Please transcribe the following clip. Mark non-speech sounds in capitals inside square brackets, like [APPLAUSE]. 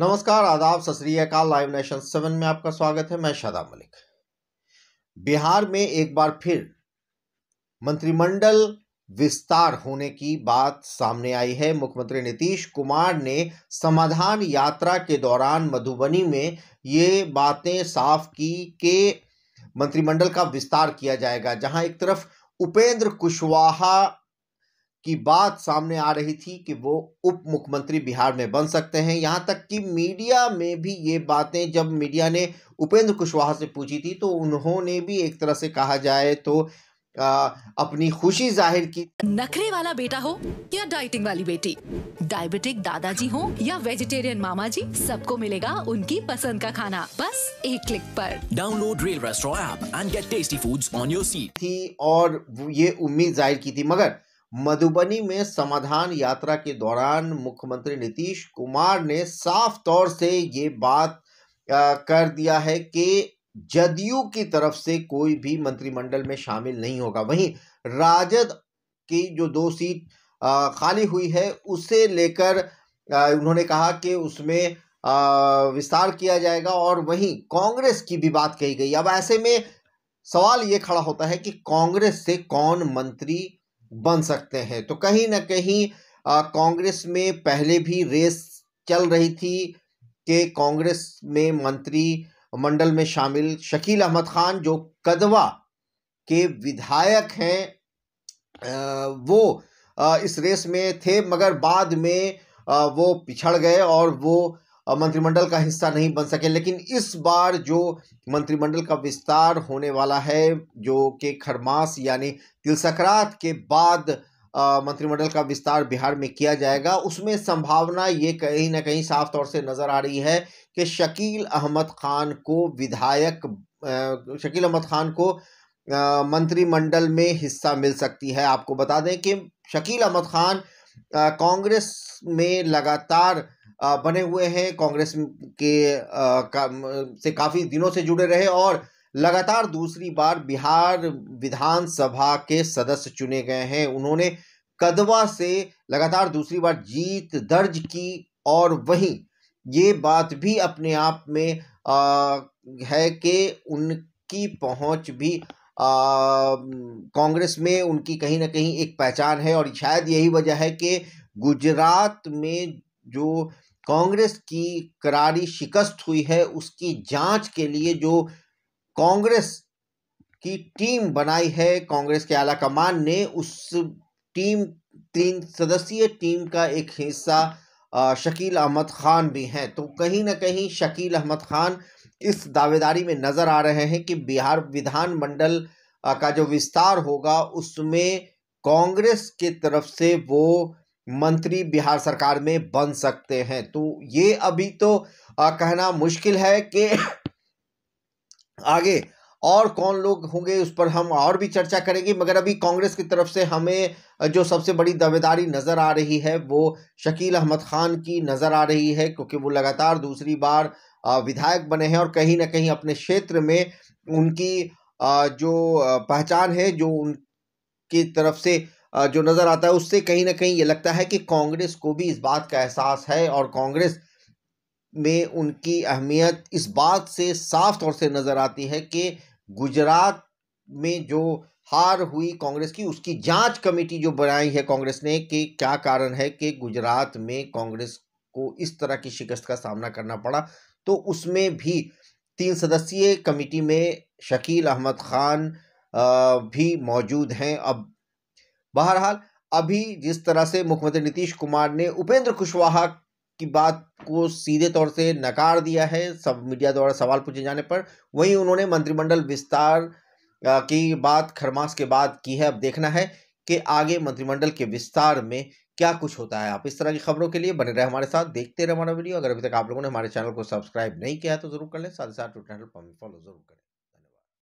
नमस्कार आदाब सतरीकाल live nation seven में आपका स्वागत है मैं शादा मलिक बिहार में एक बार फिर मंत्रिमंडल विस्तार होने की बात सामने आई है मुख्यमंत्री नीतीश कुमार ने समाधान यात्रा के दौरान मधुबनी में ये बातें साफ की के मंत्रिमंडल का विस्तार किया जाएगा जहां एक तरफ उपेंद्र कुशवाहा की बात सामने आ रही थी कि वो उप मुख्यमंत्री बिहार में बन सकते हैं यहाँ तक कि मीडिया में भी ये बातें जब मीडिया ने उपेंद्र कुशवाहा से पूछी थी तो उन्होंने भी एक तरह से कहा जाए तो आ, अपनी खुशी जाहिर की नखरे वाला बेटा हो या डाइटिंग वाली बेटी डायबिटिक दादाजी हो या वेजिटेरियन मामा जी सबको मिलेगा उनकी पसंद का खाना बस एक क्लिक पर download rail restaurant and get tasty foods on your seat थी और ये उम्मीद जाहिर की थी मगर मधुबनी में समाधान यात्रा के दौरान मुख्यमंत्री नीतीश कुमार ने साफ तौर से ये बात आ, कर दिया है कि जदयू की तरफ से कोई भी मंत्रिमंडल में शामिल नहीं होगा वहीं राजद की जो दो सीट खाली हुई है उसे लेकर उन्होंने कहा कि उसमें विस्तार किया जाएगा और वहीं कांग्रेस की भी बात कही गई अब ऐसे में सवाल ये खड़ा होता है कि कांग्रेस से कौन मंत्री बन सकते हैं तो कहीं ना कहीं कांग्रेस में पहले भी रेस चल रही थी कि कांग्रेस में मंत्री मंडल में शामिल शकील अहमद खान जो कदवा के विधायक हैं वो इस रेस में थे मगर बाद में वो पिछड़ गए और वो मंत्रिमंडल का हिस्सा नहीं बन सके लेकिन इस बार जो मंत्रिमंडल का विस्तार होने वाला है जो कि खरमास यानी तिल संक्रांत के बाद मंत्रिमंडल का विस्तार बिहार में किया जाएगा उसमें संभावना ये कहीं ना कहीं साफ तौर से नज़र आ रही है कि शकील अहमद खान को विधायक शकील अहमद खान को मंत्रिमंडल में हिस्सा मिल सकती है आपको बता दें कि शकील अहमद खान कांग्रेस में लगातार बने हुए हैं कांग्रेस के का, से काफ़ी दिनों से जुड़े रहे और लगातार दूसरी बार बिहार विधानसभा के सदस्य चुने गए हैं उन्होंने कदवा से लगातार दूसरी बार जीत दर्ज की और वहीं ये बात भी अपने आप में आ, है कि उनकी पहुंच भी कांग्रेस में उनकी कहीं ना कहीं एक पहचान है और शायद यही वजह है कि गुजरात में जो कांग्रेस की करारी शिकस्त हुई है उसकी जांच के लिए जो कांग्रेस की टीम बनाई है कांग्रेस के आला कमान ने उस टीम तीन सदस्यीय टीम का एक हिस्सा शकील अहमद खान भी हैं तो कहीं ना कहीं शकील अहमद खान इस दावेदारी में नज़र आ रहे हैं कि बिहार विधानमंडल का जो विस्तार होगा उसमें कांग्रेस के तरफ से वो मंत्री बिहार सरकार में बन सकते हैं तो ये अभी तो आ, कहना मुश्किल है कि [COUGHS] आगे और कौन लोग होंगे उस पर हम और भी चर्चा करेंगे मगर अभी कांग्रेस की तरफ से हमें जो सबसे बड़ी दावेदारी नज़र आ रही है वो शकील अहमद खान की नज़र आ रही है क्योंकि वो लगातार दूसरी बार विधायक बने हैं और कहीं ना कहीं अपने क्षेत्र में उनकी जो पहचान है जो उनकी तरफ से जो नज़र आता है उससे कहीं ना कहीं ये लगता है कि कांग्रेस को भी इस बात का एहसास है और कांग्रेस में उनकी अहमियत इस बात से साफ तौर से नज़र आती है कि गुजरात में जो हार हुई कांग्रेस की उसकी जांच कमेटी जो बनाई है कांग्रेस ने कि क्या कारण है कि गुजरात में कांग्रेस को इस तरह की शिकस्त का सामना करना पड़ा तो उसमें भी तीन सदस्यीय कमेटी में शकील अहमद खान भी मौजूद हैं अब बहरहाल अभी जिस तरह से मुख्यमंत्री नीतीश कुमार ने उपेंद्र कुशवाहा की बात को सीधे तौर से नकार दिया है सब मीडिया द्वारा सवाल पूछे जाने पर वहीं उन्होंने मंत्रिमंडल विस्तार की बात खरमास के बाद की है अब देखना है कि आगे मंत्रिमंडल के विस्तार में क्या कुछ होता है आप इस तरह की खबरों के लिए बने रहे हमारे साथ देखते रहे हमारा वीडियो अगर अभी तक आप लोगों ने हमारे चैनल को सब्सक्राइब नहीं किया है तो जरूर कर लें साथ ही साथ ट्विटर हैंडल पर फॉलो जरूर करें